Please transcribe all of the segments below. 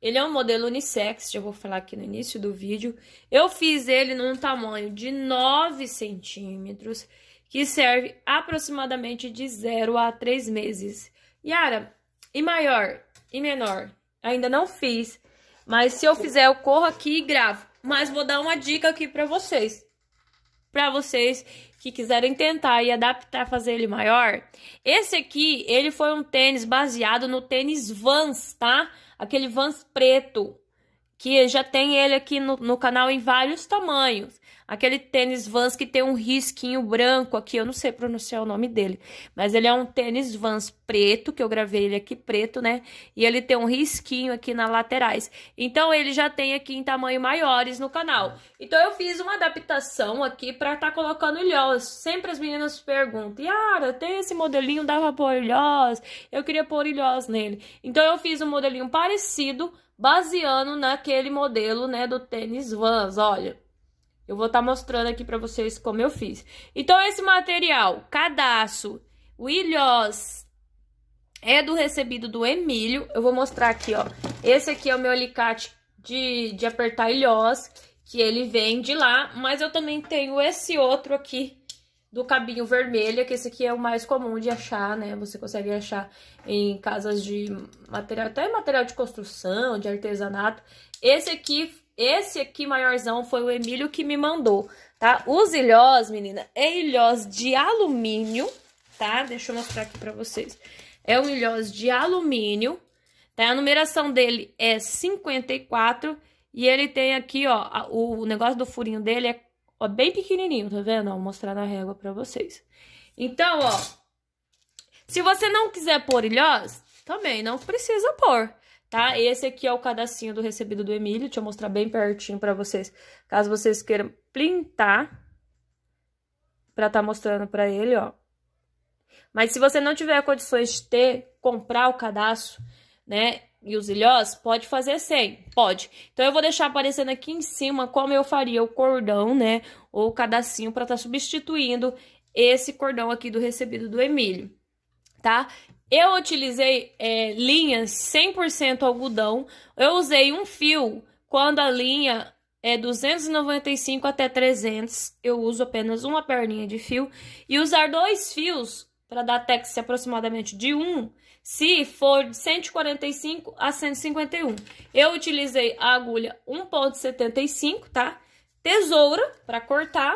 Ele é um modelo unissex, já vou falar aqui no início do vídeo. Eu fiz ele num tamanho de 9 centímetros, que serve aproximadamente de 0 a 3 meses. Yara, e maior e menor? Ainda não fiz, mas se eu fizer, eu corro aqui e gravo. Mas vou dar uma dica aqui para vocês. Para vocês que quiserem tentar e adaptar, fazer ele maior. Esse aqui, ele foi um tênis baseado no tênis Vans, tá? Aquele Vans preto que já tem ele aqui no, no, canal em vários tamanhos. Aquele tênis Vans que tem um risquinho branco aqui, eu não sei pronunciar o nome dele, mas ele é um tênis Vans preto, que eu gravei ele aqui preto, né? E ele tem um risquinho aqui nas laterais. Então, ele já tem aqui em tamanho maiores no canal. Então, eu fiz uma adaptação aqui pra tá colocando ilhós. Sempre as meninas perguntam, Yara, tem esse modelinho, dava pôr ilhós? Eu queria pôr ilhós nele. Então, eu fiz um modelinho parecido, baseando naquele modelo, né, do tênis Vans, olha. Eu vou estar tá mostrando aqui para vocês como eu fiz. Então, esse material, cadastro, o ilhós, é do recebido do Emílio. Eu vou mostrar aqui, ó. Esse aqui é o meu alicate de, de apertar ilhós, que ele vem de lá. Mas eu também tenho esse outro aqui, do cabinho vermelha, que esse aqui é o mais comum de achar, né? Você consegue achar em casas de material, até material de construção, de artesanato. Esse aqui, esse aqui maiorzão foi o Emílio que me mandou, tá? Os ilhós, menina, é ilhós de alumínio, tá? Deixa eu mostrar aqui pra vocês. É um ilhós de alumínio, tá? A numeração dele é 54 e ele tem aqui, ó, o negócio do furinho dele é Ó, bem pequenininho, tá vendo? Ó, vou mostrar na régua pra vocês. Então, ó, se você não quiser pôr ilhós, também não precisa pôr, tá? Esse aqui é o cadacinho do recebido do Emílio, deixa eu mostrar bem pertinho pra vocês, caso vocês queiram printar, pra tá mostrando pra ele, ó. Mas se você não tiver condições de ter, comprar o cadastro, né, e os ilhós, pode fazer sem? Pode. Então, eu vou deixar aparecendo aqui em cima como eu faria o cordão, né? Ou o cadacinho para estar tá substituindo esse cordão aqui do recebido do Emílio, tá? Eu utilizei é, linhas 100% algodão. Eu usei um fio quando a linha é 295 até 300. Eu uso apenas uma perninha de fio. E usar dois fios para dar TEX aproximadamente de 1, se for de 145 a 151. Eu utilizei a agulha 1.75, tá? Tesoura para cortar,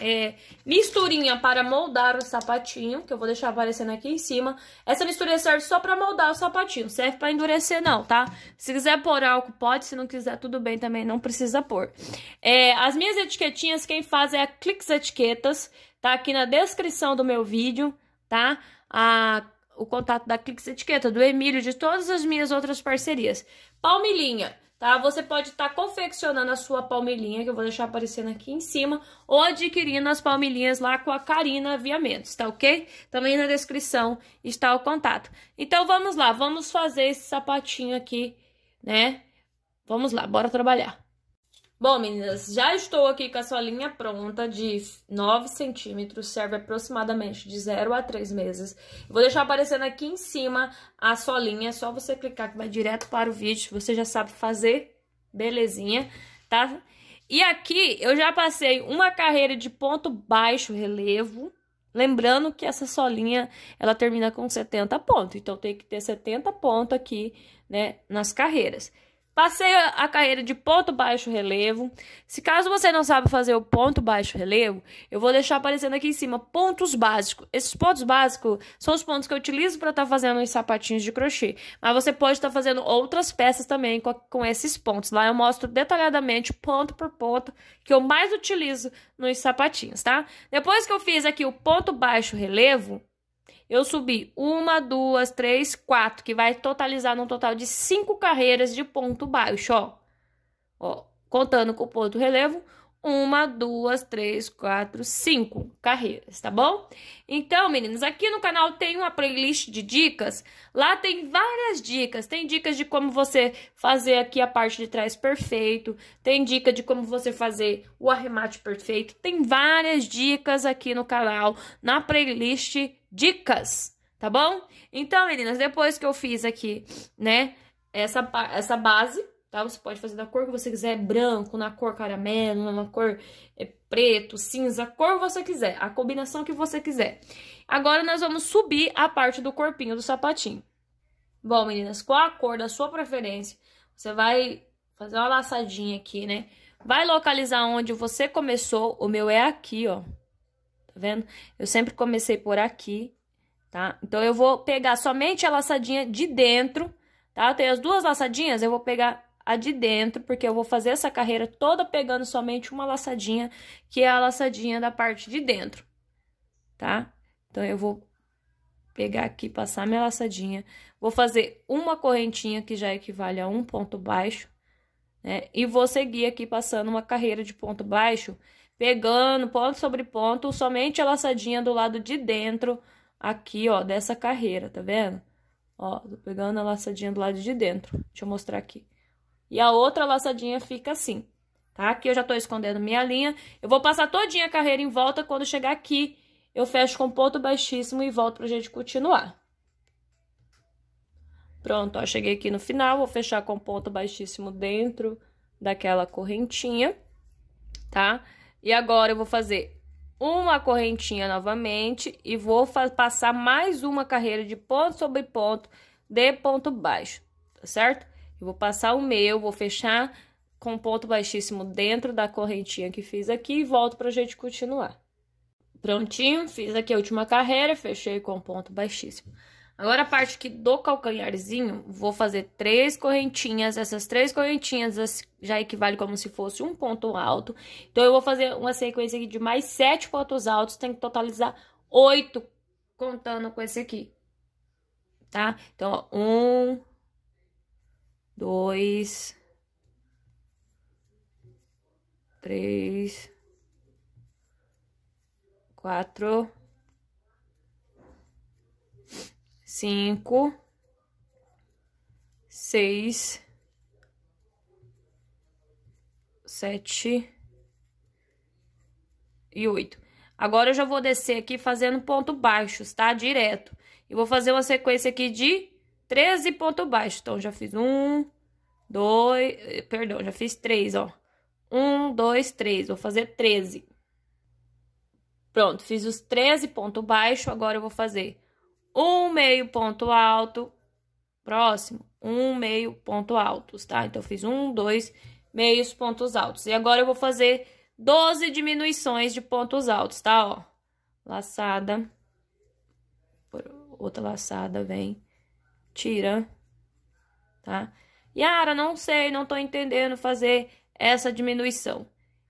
é, misturinha para moldar o sapatinho, que eu vou deixar aparecendo aqui em cima. Essa misturinha serve só para moldar o sapatinho, serve para endurecer não, tá? Se quiser pôr álcool, pode, se não quiser, tudo bem também, não precisa pôr. É, as minhas etiquetinhas, quem faz é a Clix Etiquetas, tá aqui na descrição do meu vídeo tá? A, o contato da Clix Etiqueta, do Emílio, de todas as minhas outras parcerias. Palmilhinha, tá? Você pode estar tá confeccionando a sua palmilhinha, que eu vou deixar aparecendo aqui em cima, ou adquirindo as palmilhinhas lá com a Karina Aviamentos, tá ok? Também na descrição está o contato. Então, vamos lá, vamos fazer esse sapatinho aqui, né? Vamos lá, bora trabalhar. Bom, meninas, já estou aqui com a sua linha pronta de 9 centímetros, serve aproximadamente de 0 a 3 meses. Vou deixar aparecendo aqui em cima a solinha, é só você clicar que vai direto para o vídeo, você já sabe fazer, belezinha, tá? E aqui eu já passei uma carreira de ponto baixo relevo, lembrando que essa solinha, ela termina com 70 pontos, então tem que ter 70 pontos aqui, né, nas carreiras. Passei a carreira de ponto baixo relevo. Se caso você não sabe fazer o ponto baixo relevo, eu vou deixar aparecendo aqui em cima pontos básicos. Esses pontos básicos são os pontos que eu utilizo para estar tá fazendo os sapatinhos de crochê. Mas você pode estar tá fazendo outras peças também com, com esses pontos. Lá eu mostro detalhadamente, ponto por ponto, que eu mais utilizo nos sapatinhos, tá? Depois que eu fiz aqui o ponto baixo relevo, eu subi uma, duas, três, quatro, que vai totalizar num total de cinco carreiras de ponto baixo, ó. Ó, contando com o ponto relevo, uma, duas, três, quatro, cinco carreiras, tá bom? Então, meninos, aqui no canal tem uma playlist de dicas. Lá tem várias dicas. Tem dicas de como você fazer aqui a parte de trás perfeito. Tem dica de como você fazer o arremate perfeito. Tem várias dicas aqui no canal, na playlist dicas, tá bom? Então, meninas, depois que eu fiz aqui, né, essa, essa base, tá? Você pode fazer da cor que você quiser, branco, na cor caramelo, na cor é, preto, cinza, cor você quiser, a combinação que você quiser. Agora, nós vamos subir a parte do corpinho do sapatinho. Bom, meninas, qual a cor da sua preferência? Você vai fazer uma laçadinha aqui, né? Vai localizar onde você começou, o meu é aqui, ó tá vendo? Eu sempre comecei por aqui, tá? Então, eu vou pegar somente a laçadinha de dentro, tá? Eu tenho as duas laçadinhas, eu vou pegar a de dentro, porque eu vou fazer essa carreira toda pegando somente uma laçadinha, que é a laçadinha da parte de dentro, tá? Então, eu vou pegar aqui, passar minha laçadinha, vou fazer uma correntinha que já equivale a um ponto baixo, né? E vou seguir aqui passando uma carreira de ponto baixo pegando ponto sobre ponto, somente a laçadinha do lado de dentro, aqui, ó, dessa carreira, tá vendo? Ó, tô pegando a laçadinha do lado de dentro. Deixa eu mostrar aqui. E a outra laçadinha fica assim, tá? Aqui eu já tô escondendo minha linha. Eu vou passar todinha a carreira em volta, quando chegar aqui, eu fecho com ponto baixíssimo e volto pra gente continuar. Pronto, ó, cheguei aqui no final, vou fechar com ponto baixíssimo dentro daquela correntinha, Tá? E agora eu vou fazer uma correntinha novamente e vou passar mais uma carreira de ponto sobre ponto de ponto baixo, tá certo? Eu vou passar o meu, vou fechar com ponto baixíssimo dentro da correntinha que fiz aqui e volto pra gente continuar. Prontinho, fiz aqui a última carreira, fechei com ponto baixíssimo. Agora a parte aqui do calcanharzinho, vou fazer três correntinhas. Essas três correntinhas já equivale como se fosse um ponto alto. Então, eu vou fazer uma sequência aqui de mais sete pontos altos, tem que totalizar oito contando com esse aqui, tá? Então, ó, um, dois, três, quatro... cinco, seis, sete e oito. Agora, eu já vou descer aqui fazendo ponto baixo, tá? Direto. E vou fazer uma sequência aqui de 13 ponto baixo. Então, já fiz um, dois, perdão, já fiz três, ó. Um, dois, três, vou fazer 13. Pronto, fiz os 13 pontos baixos, agora eu vou fazer um meio ponto alto, próximo, um meio ponto alto, tá? Então, eu fiz um, dois meios pontos altos. E agora, eu vou fazer 12 diminuições de pontos altos, tá? Ó, laçada, outra laçada, vem, tira, tá? Yara, não sei, não tô entendendo fazer essa diminuição.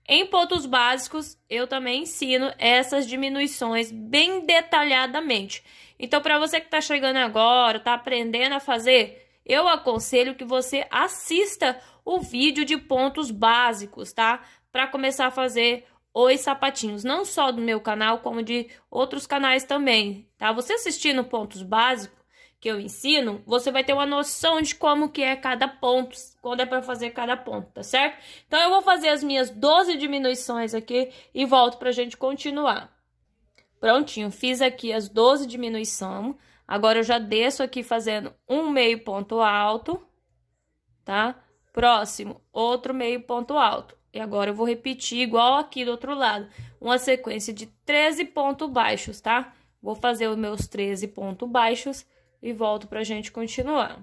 Em pontos básicos, eu também ensino essas diminuições bem detalhadamente. Então, para você que está chegando agora, está aprendendo a fazer, eu aconselho que você assista o vídeo de pontos básicos, tá? Para começar a fazer os sapatinhos, não só do meu canal, como de outros canais também, tá? Você assistindo pontos básicos que eu ensino, você vai ter uma noção de como que é cada ponto, quando é para fazer cada ponto, tá certo? Então, eu vou fazer as minhas 12 diminuições aqui e volto para a gente continuar. Prontinho, fiz aqui as 12 diminuição. Agora, eu já desço aqui fazendo um meio ponto alto, tá? Próximo, outro meio ponto alto. E agora, eu vou repetir igual aqui do outro lado. Uma sequência de 13 pontos baixos, tá? Vou fazer os meus 13 pontos baixos e volto pra gente continuar.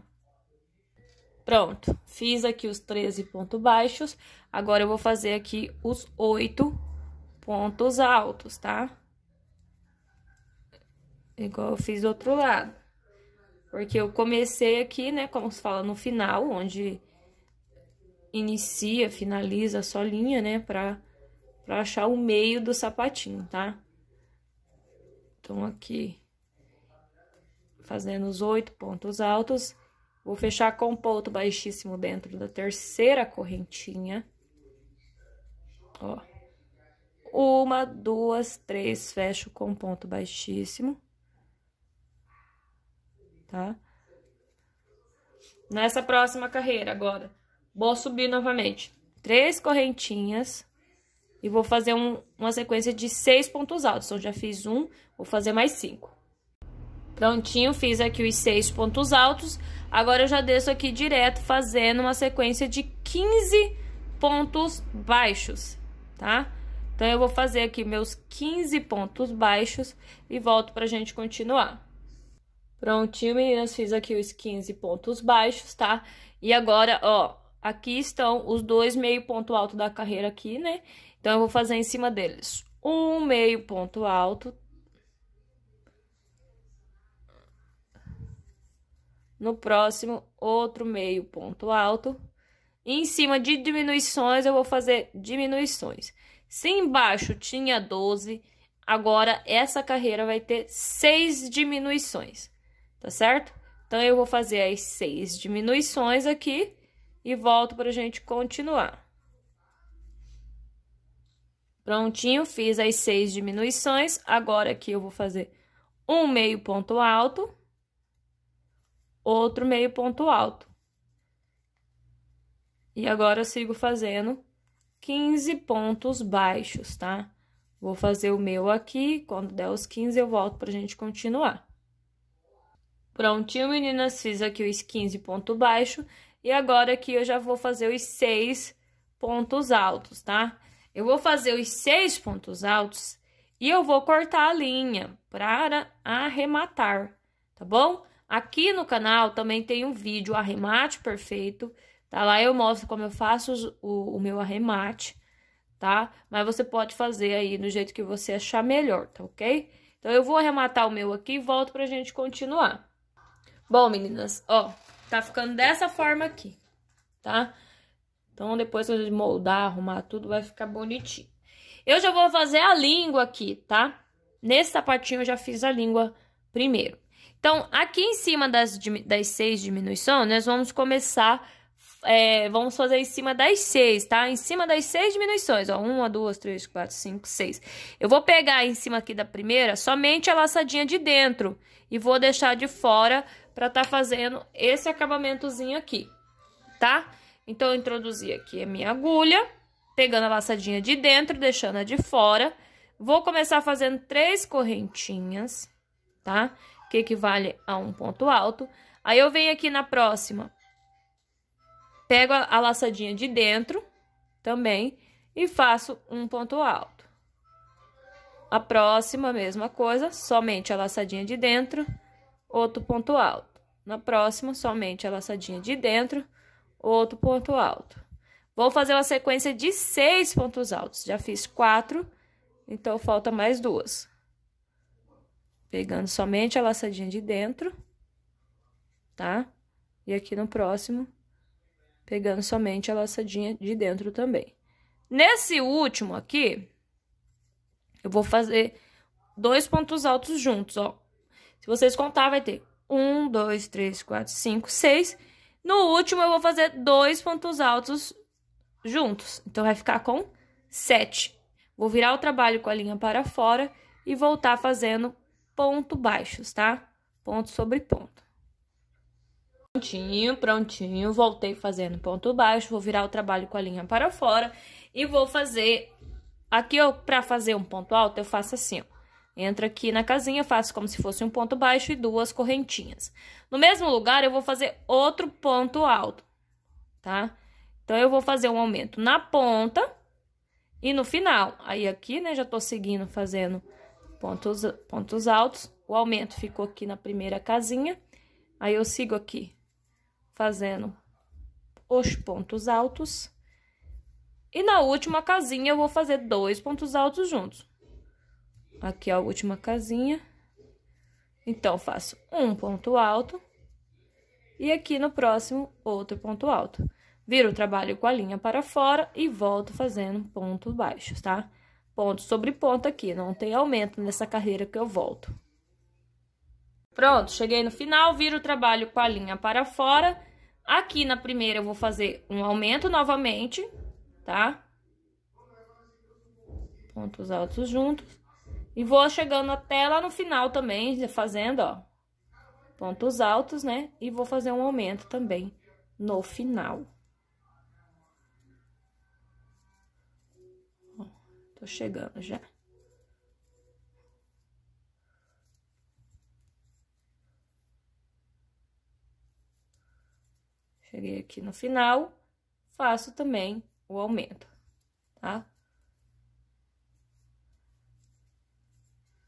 Pronto, fiz aqui os 13 pontos baixos. Agora, eu vou fazer aqui os 8 pontos altos, Tá? Igual eu fiz do outro lado. Porque eu comecei aqui, né, como se fala, no final, onde inicia, finaliza a solinha, né, pra, pra achar o meio do sapatinho, tá? Então, aqui, fazendo os oito pontos altos, vou fechar com um ponto baixíssimo dentro da terceira correntinha. Ó. Uma, duas, três, fecho com ponto baixíssimo tá? Nessa próxima carreira agora, vou subir novamente três correntinhas e vou fazer um, uma sequência de seis pontos altos. Então, já fiz um, vou fazer mais cinco. Prontinho, fiz aqui os seis pontos altos. Agora, eu já desço aqui direto fazendo uma sequência de 15 pontos baixos, tá? Então, eu vou fazer aqui meus 15 pontos baixos e volto pra gente continuar. Prontinho, meninas, fiz aqui os 15 pontos baixos, tá? E agora, ó, aqui estão os dois meio ponto alto da carreira aqui, né? Então, eu vou fazer em cima deles um meio ponto alto. No próximo, outro meio ponto alto. em cima de diminuições, eu vou fazer diminuições. Se embaixo tinha 12, agora essa carreira vai ter seis diminuições tá certo? Então, eu vou fazer as seis diminuições aqui e volto pra gente continuar. Prontinho, fiz as seis diminuições. Agora, aqui eu vou fazer um meio ponto alto, outro meio ponto alto. E agora, eu sigo fazendo 15 pontos baixos, tá? Vou fazer o meu aqui, quando der os 15 eu volto pra gente continuar. Prontinho, meninas, fiz aqui os 15 pontos baixos. E agora aqui eu já vou fazer os 6 pontos altos, tá? Eu vou fazer os 6 pontos altos e eu vou cortar a linha para arrematar, tá bom? Aqui no canal também tem um vídeo arremate perfeito, tá? Lá eu mostro como eu faço o, o meu arremate, tá? Mas você pode fazer aí do jeito que você achar melhor, tá ok? Então, eu vou arrematar o meu aqui e volto pra gente continuar. Bom, meninas, ó, tá ficando dessa forma aqui, tá? Então, depois que eu moldar, arrumar tudo, vai ficar bonitinho. Eu já vou fazer a língua aqui, tá? Nesse sapatinho eu já fiz a língua primeiro. Então, aqui em cima das, das seis diminuições, nós vamos começar é, vamos fazer em cima das seis, tá? Em cima das seis diminuições, ó. Uma, duas, três, quatro, cinco, seis. Eu vou pegar em cima aqui da primeira somente a laçadinha de dentro. E vou deixar de fora pra tá fazendo esse acabamentozinho aqui, tá? Então, eu introduzi aqui a minha agulha, pegando a laçadinha de dentro, deixando a de fora. Vou começar fazendo três correntinhas, tá? Que equivale a um ponto alto. Aí, eu venho aqui na próxima Pego a, a laçadinha de dentro também e faço um ponto alto. A próxima, mesma coisa, somente a laçadinha de dentro, outro ponto alto. Na próxima, somente a laçadinha de dentro, outro ponto alto. Vou fazer uma sequência de seis pontos altos. Já fiz quatro, então falta mais duas. Pegando somente a laçadinha de dentro, tá? E aqui no próximo, pegando somente a laçadinha de dentro também. Nesse último aqui, eu vou fazer dois pontos altos juntos, ó. Se vocês contar, vai ter um, dois, três, quatro, cinco, seis. No último, eu vou fazer dois pontos altos juntos. Então, vai ficar com sete. Vou virar o trabalho com a linha para fora e voltar fazendo ponto baixos, tá? Ponto sobre ponto. Prontinho, prontinho. Voltei fazendo ponto baixo, vou virar o trabalho com a linha para fora e vou fazer... Aqui, ó, pra fazer um ponto alto, eu faço assim, ó. Entra aqui na casinha, faço como se fosse um ponto baixo e duas correntinhas. No mesmo lugar, eu vou fazer outro ponto alto, tá? Então, eu vou fazer um aumento na ponta e no final. Aí, aqui, né, já tô seguindo fazendo pontos, pontos altos. O aumento ficou aqui na primeira casinha. Aí, eu sigo aqui fazendo os pontos altos. E na última casinha, eu vou fazer dois pontos altos juntos. Aqui a última casinha. Então, faço um ponto alto. E aqui no próximo, outro ponto alto. Viro o trabalho com a linha para fora e volto fazendo pontos baixos, tá? Ponto sobre ponto aqui, não tem aumento nessa carreira que eu volto. Pronto, cheguei no final, viro o trabalho com a linha para fora Aqui na primeira eu vou fazer um aumento novamente, tá? Pontos altos juntos. E vou chegando até lá no final também, fazendo, ó, pontos altos, né? E vou fazer um aumento também no final. Ó, tô chegando já. Cheguei aqui no final, faço também o aumento, tá?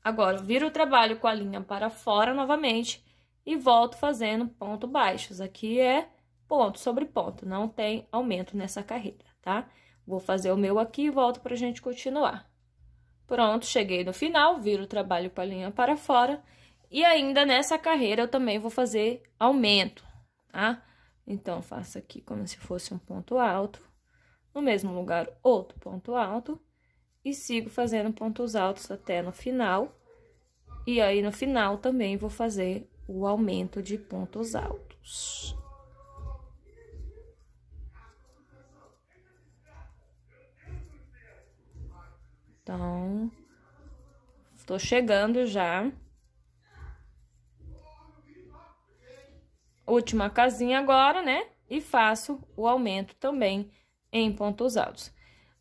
Agora, viro o trabalho com a linha para fora novamente e volto fazendo ponto baixos. Aqui é ponto sobre ponto, não tem aumento nessa carreira, tá? Vou fazer o meu aqui e volto pra gente continuar. Pronto, cheguei no final, viro o trabalho com a linha para fora. E ainda nessa carreira, eu também vou fazer aumento, tá? Então, faço aqui como se fosse um ponto alto, no mesmo lugar, outro ponto alto, e sigo fazendo pontos altos até no final. E aí, no final, também vou fazer o aumento de pontos altos. Então, estou chegando já. última casinha agora, né? E faço o aumento também em pontos altos.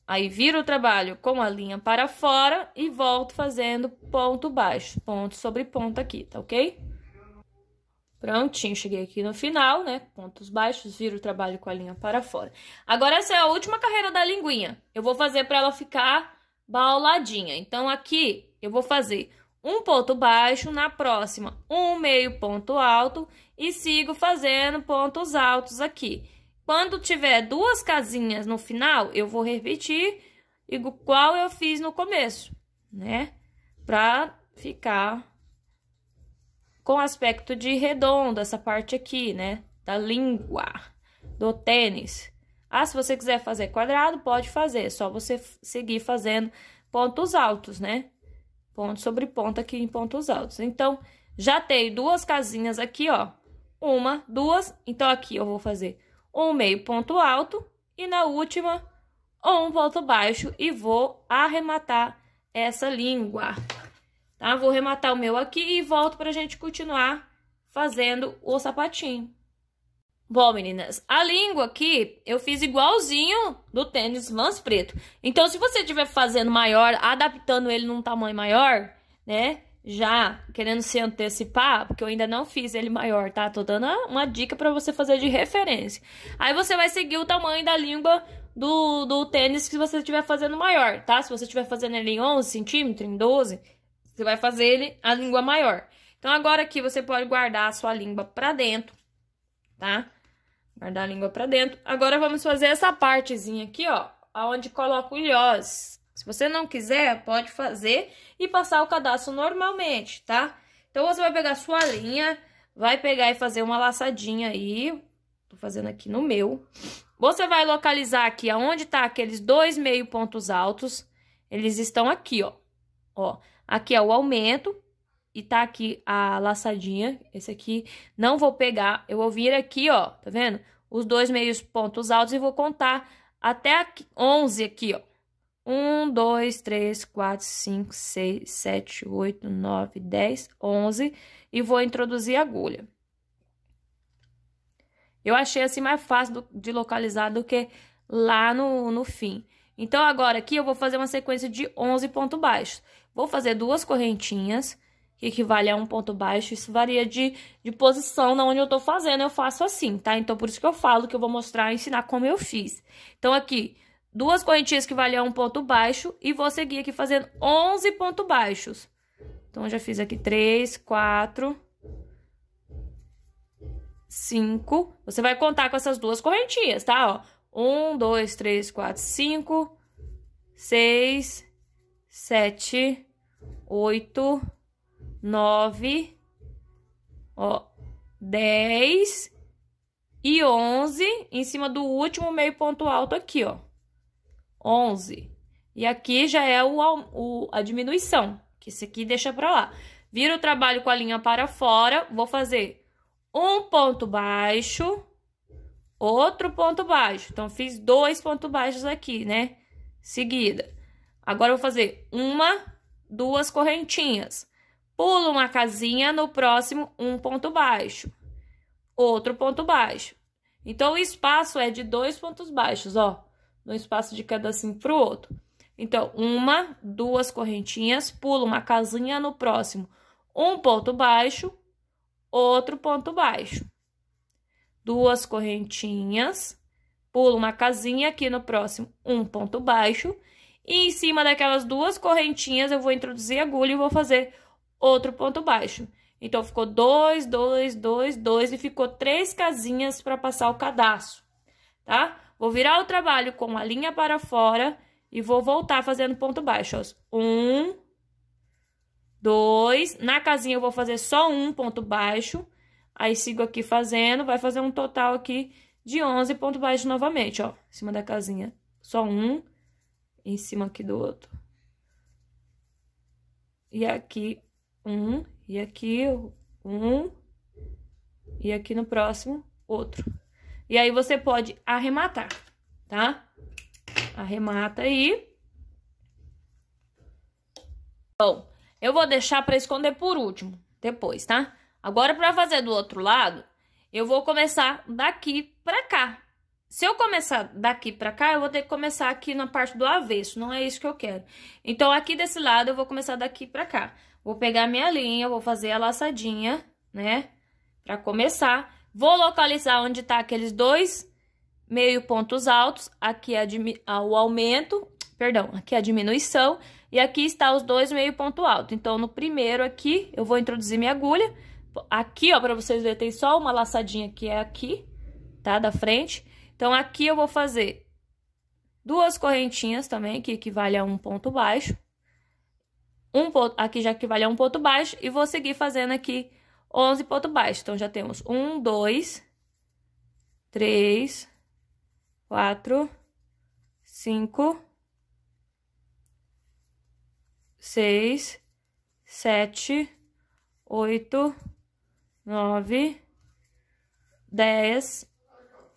Aí, viro o trabalho com a linha para fora e volto fazendo ponto baixo, ponto sobre ponto aqui, tá ok? Prontinho, cheguei aqui no final, né? Pontos baixos, viro o trabalho com a linha para fora. Agora, essa é a última carreira da linguinha. Eu vou fazer para ela ficar bauladinha. Então, aqui, eu vou fazer um ponto baixo, na próxima um meio ponto alto e sigo fazendo pontos altos aqui. Quando tiver duas casinhas no final, eu vou repetir igual eu fiz no começo, né? Pra ficar com aspecto de redondo essa parte aqui, né? Da língua, do tênis. Ah, se você quiser fazer quadrado, pode fazer, é só você seguir fazendo pontos altos, né? Ponto sobre ponto aqui em pontos altos. Então, já tenho duas casinhas aqui, ó. Uma, duas. Então, aqui eu vou fazer um meio ponto alto. E na última, um ponto baixo. E vou arrematar essa língua. Tá? Vou arrematar o meu aqui e volto pra gente continuar fazendo o sapatinho. Bom, meninas, a língua aqui eu fiz igualzinho do tênis Vans preto. Então, se você estiver fazendo maior, adaptando ele num tamanho maior, né? Já querendo se antecipar, porque eu ainda não fiz ele maior, tá? Tô dando uma dica para você fazer de referência. Aí você vai seguir o tamanho da língua do, do tênis que você estiver fazendo maior, tá? Se você estiver fazendo ele em 11 centímetros, em 12, você vai fazer ele a língua maior. Então, agora aqui você pode guardar a sua língua pra dentro, tá? Guardar a língua pra dentro. Agora vamos fazer essa partezinha aqui, ó, aonde coloca o ilhós. Se você não quiser, pode fazer e passar o cadastro normalmente, tá? Então, você vai pegar sua linha, vai pegar e fazer uma laçadinha aí. Tô fazendo aqui no meu. Você vai localizar aqui aonde tá aqueles dois meio pontos altos. Eles estão aqui, ó. Ó, aqui é o aumento e tá aqui a laçadinha, esse aqui não vou pegar, eu vou vir aqui, ó, tá vendo? Os dois meios pontos altos e vou contar até aqui, 11 aqui, ó. 1, 2, 3, 4, 5, 6, 7, 8, 9, 10, 11 e vou introduzir a agulha. Eu achei assim mais fácil de localizar do que lá no, no fim. Então, agora aqui eu vou fazer uma sequência de 11 pontos baixos. Vou fazer duas correntinhas que equivale a um ponto baixo. Isso varia de, de posição na onde eu tô fazendo, eu faço assim, tá? Então, por isso que eu falo que eu vou mostrar, ensinar como eu fiz. Então, aqui, duas correntinhas que valem a um ponto baixo e vou seguir aqui fazendo 11 pontos baixos. Então, eu já fiz aqui 3, 4, 5. Você vai contar com essas duas correntinhas, tá? Ó, 1, 2, 3, 4, 5, 6, 7, 8, nove, ó, dez e onze em cima do último meio ponto alto aqui, ó. Onze. E aqui já é o, o a diminuição, que esse aqui deixa pra lá. Vira o trabalho com a linha para fora, vou fazer um ponto baixo, outro ponto baixo. Então, fiz dois pontos baixos aqui, né? Seguida. Agora, vou fazer uma, duas correntinhas. Pula uma casinha, no próximo, um ponto baixo. Outro ponto baixo. Então, o espaço é de dois pontos baixos, ó. No espaço de cada assim pro outro. Então, uma, duas correntinhas, pula uma casinha no próximo. Um ponto baixo, outro ponto baixo. Duas correntinhas, pula uma casinha aqui no próximo, um ponto baixo. E em cima daquelas duas correntinhas, eu vou introduzir agulha e vou fazer outro ponto baixo. Então, ficou 2, 2, 2, 2 e ficou três casinhas para passar o cadastro, tá? Vou virar o trabalho com a linha para fora e vou voltar fazendo ponto baixo. Ó. Um, dois. Na casinha eu vou fazer só um ponto baixo. Aí, sigo aqui fazendo, vai fazer um total aqui de 11 ponto baixo novamente, ó. Em cima da casinha, só um. Em cima aqui do outro. E aqui um, e aqui um, e aqui no próximo outro. E aí você pode arrematar, tá? Arremata aí. Bom, eu vou deixar para esconder por último, depois, tá? Agora, para fazer do outro lado, eu vou começar daqui para cá. Se eu começar daqui para cá, eu vou ter que começar aqui na parte do avesso, não é isso que eu quero. Então, aqui desse lado, eu vou começar daqui para cá. Vou pegar minha linha, vou fazer a laçadinha, né? Pra começar. Vou localizar onde tá aqueles dois meio pontos altos. Aqui é ah, o aumento, perdão, aqui é a diminuição. E aqui está os dois meio ponto alto. Então, no primeiro aqui, eu vou introduzir minha agulha. Aqui, ó, pra vocês verem, tem só uma laçadinha que é aqui, tá? Da frente. Então, aqui eu vou fazer duas correntinhas também, que equivale a um ponto baixo um ponto, aqui já equivale a é um ponto baixo, e vou seguir fazendo aqui 11 pontos baixos. Então, já temos 1, 2, 3, 4, 5, 6, 7, 8, 9, 10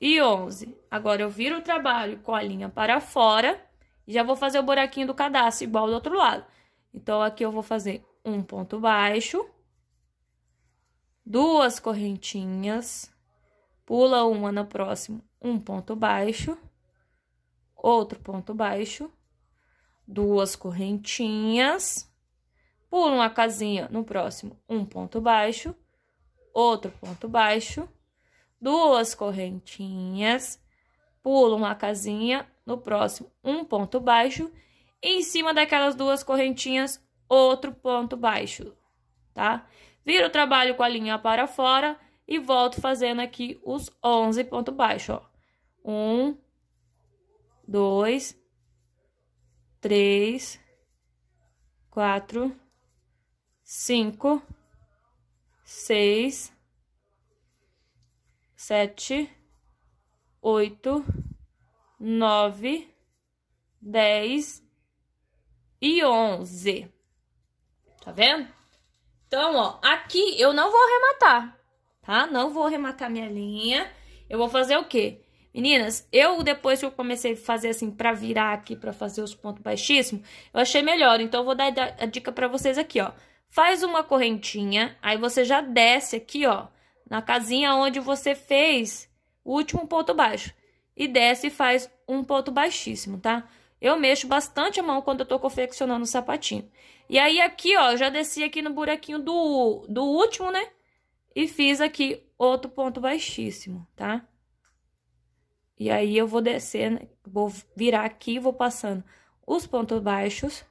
e 11. Agora, eu viro o trabalho com a linha para fora e já vou fazer o buraquinho do cadastro igual do outro lado. Então, aqui eu vou fazer um ponto baixo, duas correntinhas, pula uma no próximo, um ponto baixo, outro ponto baixo, duas correntinhas, pula uma casinha no próximo, um ponto baixo, outro ponto baixo, duas correntinhas, pula uma casinha no próximo, um ponto baixo em cima daquelas duas correntinhas, outro ponto baixo, tá? Viro o trabalho com a linha para fora e volto fazendo aqui os 11 pontos baixos, ó. Um, dois, três, quatro, cinco, seis, sete, oito, nove, dez, e 11. Tá vendo? Então, ó, aqui eu não vou arrematar, tá? Não vou arrematar minha linha. Eu vou fazer o quê? Meninas, eu depois que eu comecei a fazer assim para virar aqui para fazer os pontos baixíssimos, eu achei melhor. Então eu vou dar a dica para vocês aqui, ó. Faz uma correntinha, aí você já desce aqui, ó, na casinha onde você fez o último ponto baixo e desce e faz um ponto baixíssimo, tá? Eu mexo bastante a mão quando eu tô confeccionando o sapatinho. E aí, aqui, ó, já desci aqui no buraquinho do, do último, né? E fiz aqui outro ponto baixíssimo, tá? E aí, eu vou descer, né? vou virar aqui e vou passando os pontos baixos.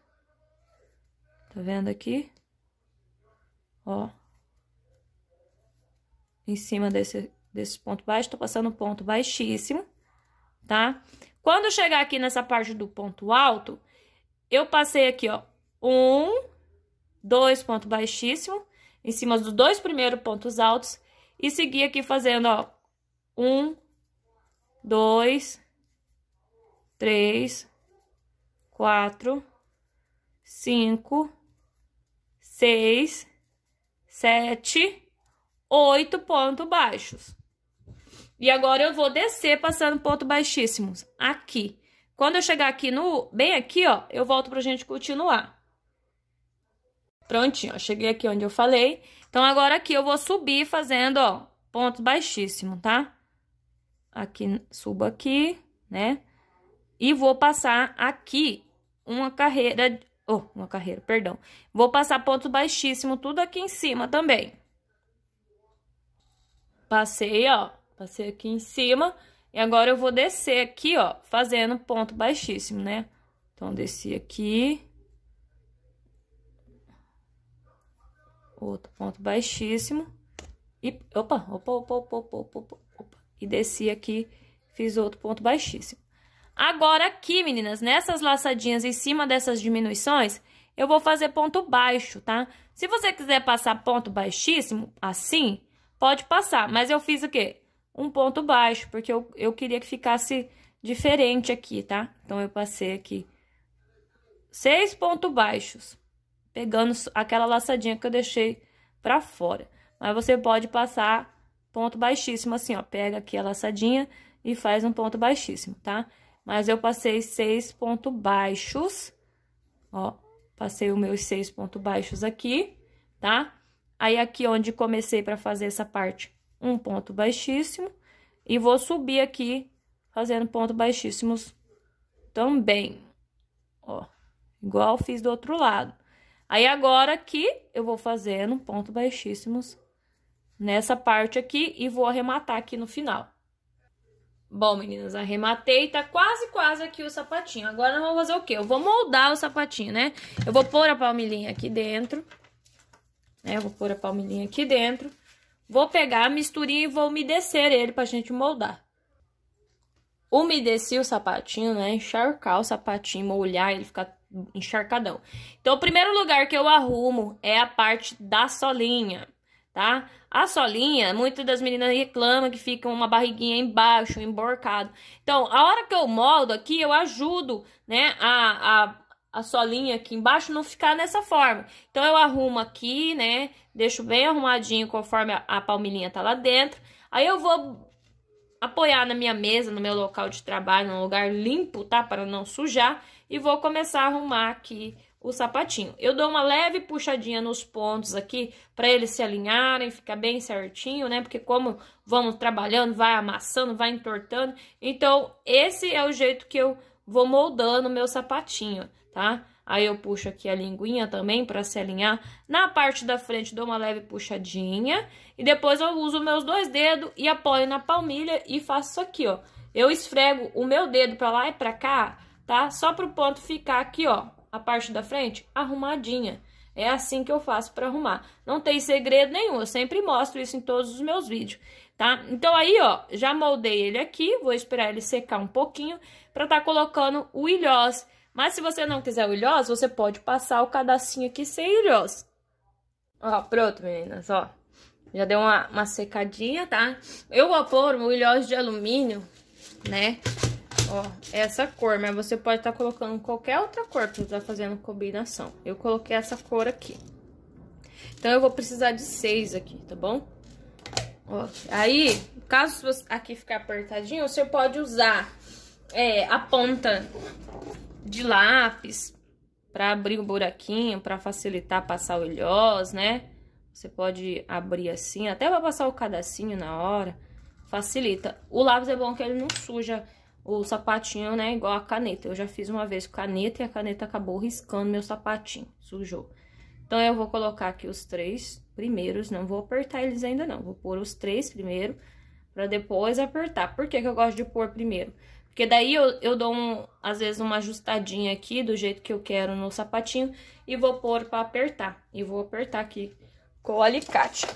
Tá vendo aqui? Ó. Em cima desse, desse ponto baixo, tô passando um ponto baixíssimo, tá? Tá? Quando chegar aqui nessa parte do ponto alto, eu passei aqui, ó, um, dois ponto baixíssimo, em cima dos dois primeiros pontos altos, e segui aqui fazendo, ó, um, dois, três, quatro, cinco, seis, sete, oito pontos baixos. E agora eu vou descer passando ponto baixíssimo, aqui. Quando eu chegar aqui no, bem aqui, ó, eu volto pra gente continuar. Prontinho, ó, cheguei aqui onde eu falei. Então, agora aqui eu vou subir fazendo, ó, ponto baixíssimo, tá? Aqui, subo aqui, né? E vou passar aqui uma carreira, oh, uma carreira, perdão. Vou passar ponto baixíssimo tudo aqui em cima também. Passei, ó, Passei aqui em cima. E agora eu vou descer aqui, ó, fazendo ponto baixíssimo, né? Então, desci aqui. Outro ponto baixíssimo. E, opa, opa, opa, opa, opa, opa, opa. E desci aqui, fiz outro ponto baixíssimo. Agora aqui, meninas, nessas laçadinhas em cima dessas diminuições, eu vou fazer ponto baixo, tá? Se você quiser passar ponto baixíssimo, assim, pode passar. Mas eu fiz o quê? um ponto baixo, porque eu, eu queria que ficasse diferente aqui, tá? Então, eu passei aqui seis pontos baixos, pegando aquela laçadinha que eu deixei pra fora. Mas você pode passar ponto baixíssimo assim, ó. Pega aqui a laçadinha e faz um ponto baixíssimo, tá? Mas eu passei seis pontos baixos, ó. Passei os meus seis pontos baixos aqui, tá? Aí, aqui onde comecei pra fazer essa parte um ponto baixíssimo e vou subir aqui fazendo ponto baixíssimos também, ó, igual fiz do outro lado. Aí, agora aqui, eu vou fazendo ponto baixíssimos nessa parte aqui e vou arrematar aqui no final. Bom, meninas, arrematei, tá quase, quase aqui o sapatinho. Agora, eu vou fazer o quê? Eu vou moldar o sapatinho, né? Eu vou pôr a palmilhinha aqui dentro, né? Eu vou pôr a palmilhinha aqui dentro Vou pegar a misturinha e vou umedecer ele pra gente moldar. Umedeci o sapatinho, né? Encharcar o sapatinho, molhar, ele ficar encharcadão. Então, o primeiro lugar que eu arrumo é a parte da solinha, tá? A solinha, muitas das meninas reclamam que fica uma barriguinha embaixo, emborcado. Então, a hora que eu moldo aqui, eu ajudo, né, a, a solinha aqui embaixo não ficar nessa forma. Então, eu arrumo aqui, né? Deixo bem arrumadinho conforme a, a palmilhinha tá lá dentro. Aí, eu vou apoiar na minha mesa, no meu local de trabalho, num lugar limpo, tá? Para não sujar. E vou começar a arrumar aqui o sapatinho. Eu dou uma leve puxadinha nos pontos aqui para eles se alinharem, ficar bem certinho, né? Porque como vamos trabalhando, vai amassando, vai entortando. Então, esse é o jeito que eu vou moldando o meu sapatinho tá? Aí eu puxo aqui a linguinha também para se alinhar. Na parte da frente dou uma leve puxadinha e depois eu uso meus dois dedos e apoio na palmilha e faço isso aqui, ó. Eu esfrego o meu dedo para lá e para cá, tá? Só pro ponto ficar aqui, ó, a parte da frente arrumadinha. É assim que eu faço para arrumar. Não tem segredo nenhum, eu sempre mostro isso em todos os meus vídeos, tá? Então aí, ó, já moldei ele aqui, vou esperar ele secar um pouquinho para tá colocando o ilhós. Mas se você não quiser o ilhós, você pode passar o cadacinho aqui sem ilhós. Ó, pronto, meninas, ó. Já deu uma, uma secadinha, tá? Eu vou pôr o ilhós de alumínio, né? Ó, essa cor, mas você pode estar tá colocando qualquer outra cor pra tá fazendo combinação. Eu coloquei essa cor aqui. Então, eu vou precisar de seis aqui, tá bom? Ó, aí, caso aqui ficar apertadinho, você pode usar é, a ponta de lápis para abrir o um buraquinho, para facilitar passar o ilhós, né? Você pode abrir assim, até para passar o cadacinho na hora, facilita. O lápis é bom que ele não suja o sapatinho, né, igual a caneta. Eu já fiz uma vez com caneta e a caneta acabou riscando meu sapatinho, sujou. Então, eu vou colocar aqui os três primeiros, não vou apertar eles ainda não, vou pôr os três primeiro, para depois apertar. Por que que eu gosto de pôr primeiro? Porque daí eu, eu dou, um, às vezes, uma ajustadinha aqui do jeito que eu quero no sapatinho e vou pôr pra apertar. E vou apertar aqui com o alicate.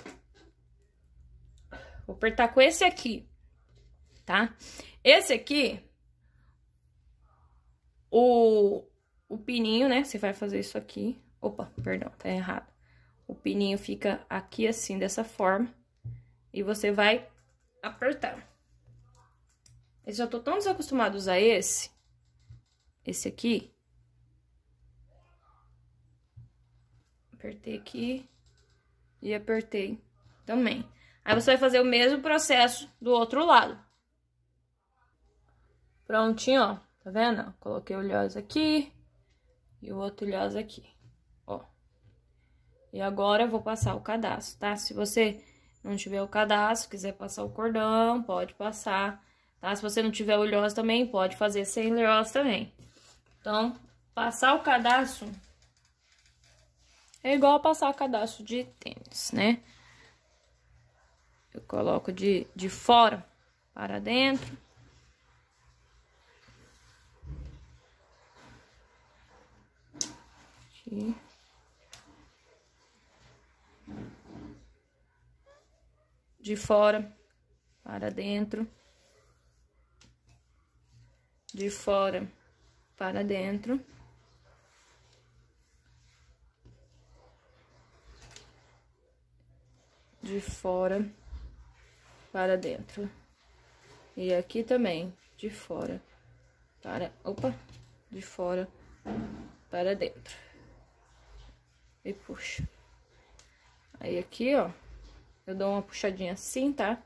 Vou apertar com esse aqui, tá? Esse aqui, o, o pininho, né? Você vai fazer isso aqui. Opa, perdão, tá errado. O pininho fica aqui assim, dessa forma. E você vai apertar. Eu já tô tão desacostumada a usar esse, esse aqui. Apertei aqui e apertei também. Aí você vai fazer o mesmo processo do outro lado. Prontinho, ó. Tá vendo? Coloquei o lhoz aqui e o outro lhoz aqui, ó. E agora eu vou passar o cadastro, tá? Se você não tiver o cadastro, quiser passar o cordão, pode passar tá? Se você não tiver olhosa também, pode fazer sem olhosa também. Então, passar o cadastro é igual a passar o cadastro de tênis, né? Eu coloco de, de fora para dentro. Aqui. De fora para dentro de fora para dentro. De fora para dentro. E aqui também, de fora para... Opa! De fora para dentro. E puxa. Aí aqui, ó, eu dou uma puxadinha assim, tá?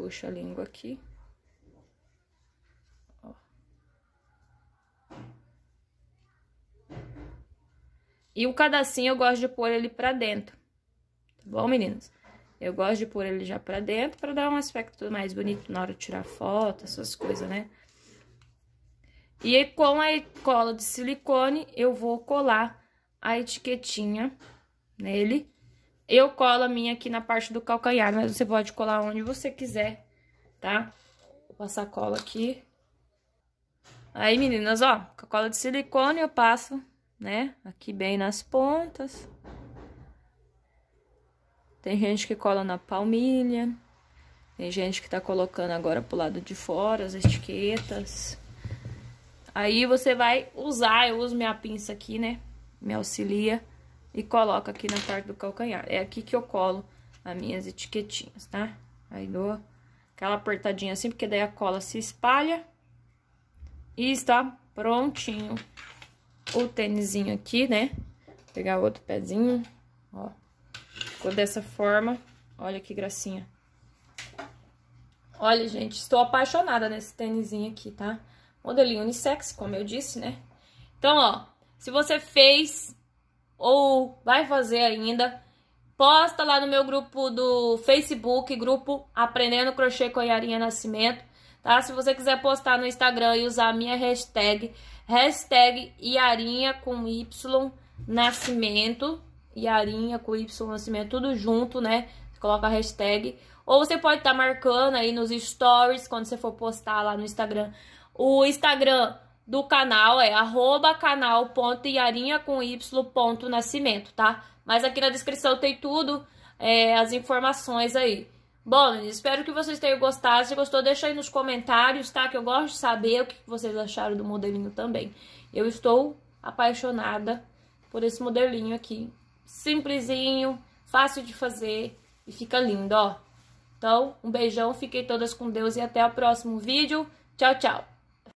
puxa a língua aqui. Ó. E o cadacinho eu gosto de pôr ele pra dentro, tá bom, meninas? Eu gosto de pôr ele já pra dentro pra dar um aspecto mais bonito na hora de tirar foto, essas coisas, né? E com a cola de silicone, eu vou colar a etiquetinha nele eu colo a minha aqui na parte do calcanhar, mas você pode colar onde você quiser, tá? Vou passar cola aqui. Aí, meninas, ó, com a cola de silicone eu passo, né, aqui bem nas pontas. Tem gente que cola na palmilha. Tem gente que tá colocando agora pro lado de fora as etiquetas. Aí você vai usar, eu uso minha pinça aqui, né? Me auxilia e coloco aqui na parte do calcanhar. É aqui que eu colo as minhas etiquetinhas, tá? Aí dou aquela apertadinha assim, porque daí a cola se espalha. E está prontinho o tênisinho aqui, né? Vou pegar outro pezinho, ó. Ficou dessa forma. Olha que gracinha. Olha, gente, estou apaixonada nesse tênisinho aqui, tá? Modelinho unissex, como eu disse, né? Então, ó, se você fez ou vai fazer ainda, posta lá no meu grupo do Facebook, grupo Aprendendo Crochê com a Iarinha Nascimento, tá? Se você quiser postar no Instagram e usar a minha hashtag, hashtag Iarinha com Y Nascimento, Iarinha com Y Nascimento, tudo junto, né? coloca a hashtag. Ou você pode estar tá marcando aí nos stories, quando você for postar lá no Instagram. O Instagram do canal é arroba canal com Y ponto Nascimento, tá? Mas aqui na descrição tem tudo, é, as informações aí. Bom, espero que vocês tenham gostado. Se gostou, deixa aí nos comentários, tá? Que eu gosto de saber o que vocês acharam do modelinho também. Eu estou apaixonada por esse modelinho aqui. Simplesinho, fácil de fazer e fica lindo, ó. Então, um beijão, fiquem todas com Deus e até o próximo vídeo. Tchau, tchau!